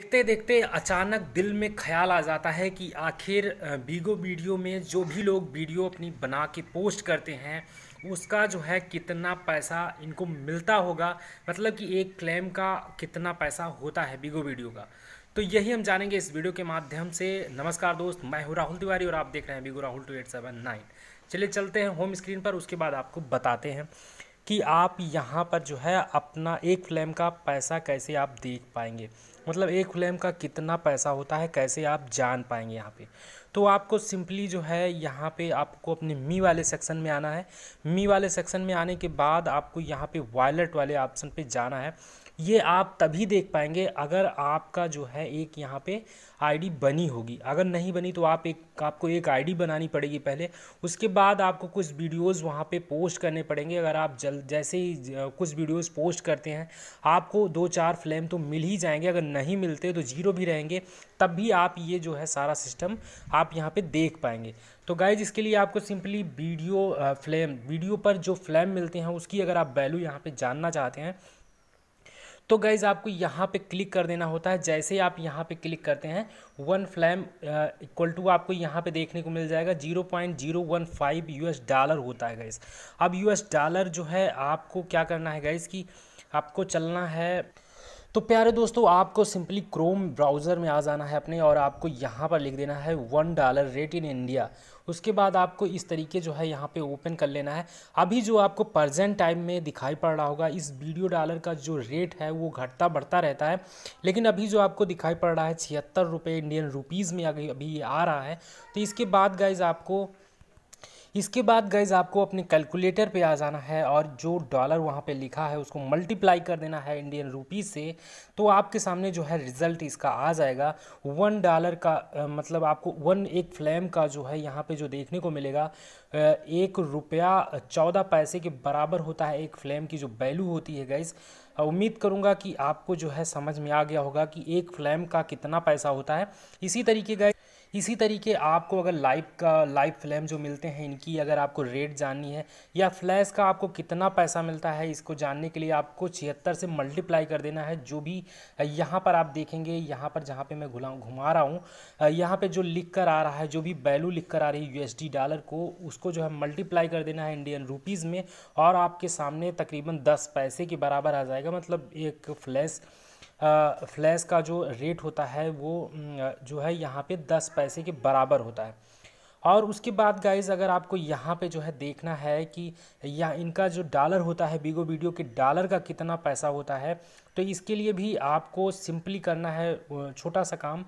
देखते देखते अचानक दिल में ख्याल आ जाता है कि आखिर बीगो वीडियो में जो भी लोग वीडियो अपनी बना के पोस्ट करते हैं उसका जो है कितना पैसा इनको मिलता होगा मतलब कि एक क्लेम का कितना पैसा होता है बीगो वीडियो का तो यही हम जानेंगे इस वीडियो के माध्यम से नमस्कार दोस्त मैं हूँ राहुल तिवारी और आप देख रहे हैं Bigo Rahul two eight seven nine चलिए चलते हैं होम स्क्रीन पर उसके बाद आपको बताते हैं कि आप यहाँ पर जो है अपना एक फ्लैम का पैसा कैसे आप देख पाएंगे मतलब एक फ्लैम का कितना पैसा होता है कैसे आप जान पाएंगे यहाँ पे तो आपको सिंपली जो है यहाँ पे आपको अपने मी वाले सेक्शन में आना है मी वाले सेक्शन में आने के बाद आपको यहाँ पे वायलट वाले ऑप्शन पे जाना है ये आप तभी देख पाएंगे अगर आपका जो है एक यहाँ पे आईडी बनी होगी अगर नहीं बनी तो आप एक आपको एक आईडी बनानी पड़ेगी पहले उसके बाद आपको कुछ वीडियोस वहाँ पे पोस्ट करने पड़ेंगे अगर आप जल जैसे ही कुछ वीडियोस पोस्ट करते हैं आपको दो चार फ्लेम तो मिल ही जाएंगे अगर नहीं मिलते तो ज़ीरो भी रहेंगे तब भी आप ये जो है सारा सिस्टम आप यहाँ पे देख पाएंगे तो गाइज इसके लिए आपको सिंपली वीडियो फ्लेम वीडियो पर जो फ्लेम मिलते हैं उसकी अगर आप वैल्यू यहाँ पे जानना चाहते हैं तो गाइज़ आपको यहाँ पे क्लिक कर देना होता है जैसे आप यहाँ पे क्लिक करते हैं वन फ्लैम इक्वल टू आपको यहाँ पे देखने को मिल जाएगा zero point zero one five US dollar होता है गाइज़ अब यूएस डॉलर जो है आपको क्या करना है गाइज़ कि आपको चलना है तो प्यारे दोस्तों आपको सिंपली क्रोम ब्राउज़र में आ जाना है अपने और आपको यहाँ पर लिख देना है one dollar rate in India उसके बाद आपको इस तरीके जो है यहाँ पे ओपन कर लेना है अभी जो आपको प्रजेंट टाइम में दिखाई पड़ रहा होगा इस वीडियो डॉलर का जो रेट है वो घटता बढ़ता रहता है लेकिन अभी जो आपको दिखाई पड़ रहा है छिहत्तर रुपये इंडियन रुपीज़ में अभी अभी आ रहा है तो इसके बाद गाइज आपको इसके बाद गैज़ आपको अपने कैलकुलेटर पे आ जाना है और जो डॉलर वहाँ पे लिखा है उसको मल्टीप्लाई कर देना है इंडियन रुपीज से तो आपके सामने जो है रिज़ल्ट इसका आ जाएगा वन डॉलर का आ, मतलब आपको वन एक फ्लैम का जो है यहाँ पे जो देखने को मिलेगा आ, एक रुपया चौदह पैसे के बराबर होता है एक फ्लैम की जो वैल्यू होती है गैज उम्मीद करूँगा कि आपको जो है समझ में आ गया होगा कि एक फ्लैम का कितना पैसा होता है इसी तरीके गए इसी तरीके आपको अगर लाइव का लाइव फ्लैम जो मिलते हैं इनकी अगर आपको रेट जाननी है या फ्लैश का आपको कितना पैसा मिलता है इसको जानने के लिए आपको छिहत्तर से मल्टीप्लाई कर देना है जो भी यहाँ पर आप देखेंगे यहाँ पर जहाँ पे मैं घुला घुमा रहा हूँ यहाँ पे जो लिख कर आ रहा है जो भी वैल्यू लिख कर आ रही है यू डॉलर को उसको जो है मल्टीप्लाई कर देना है इंडियन रुपीज़ में और आपके सामने तकरीबन दस पैसे के बराबर आ जाएगा मतलब एक फ्लैश फ्लैश का जो रेट होता है वो जो है यहाँ पे दस पैसे के बराबर होता है और उसके बाद गाइज अगर आपको यहाँ पे जो है देखना है कि या इनका जो डॉलर होता है बीगो वीडियो के डॉलर का कितना पैसा होता है तो इसके लिए भी आपको सिंपली करना है छोटा सा काम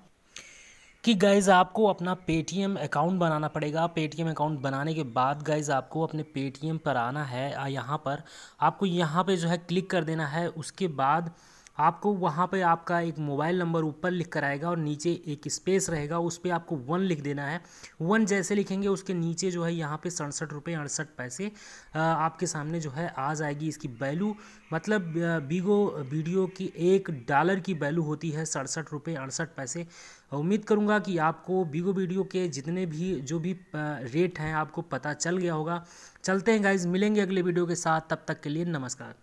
कि गाइज़ आपको अपना पेटीएम अकाउंट बनाना पड़ेगा पेटीएम अकाउंट बनाने के बाद गाइज़ आपको अपने पेटीएम पर आना है यहाँ पर आपको यहाँ पर जो है क्लिक कर देना है उसके बाद आपको वहाँ पे आपका एक मोबाइल नंबर ऊपर लिख कर आएगा और नीचे एक स्पेस रहेगा उस पर आपको वन लिख देना है वन जैसे लिखेंगे उसके नीचे जो है यहाँ पे सड़सठ रुपये अड़सठ पैसे आपके सामने जो है आ जाएगी इसकी वैल्यू मतलब बीगो वीडियो की एक डॉलर की वैल्यू होती है सड़सठ रुपये अड़सठ पैसे उम्मीद करूँगा कि आपको बीगो वीडियो के जितने भी जो भी रेट हैं आपको पता चल गया होगा चलते हैं गाइज मिलेंगे अगले वीडियो के साथ तब तक के लिए नमस्कार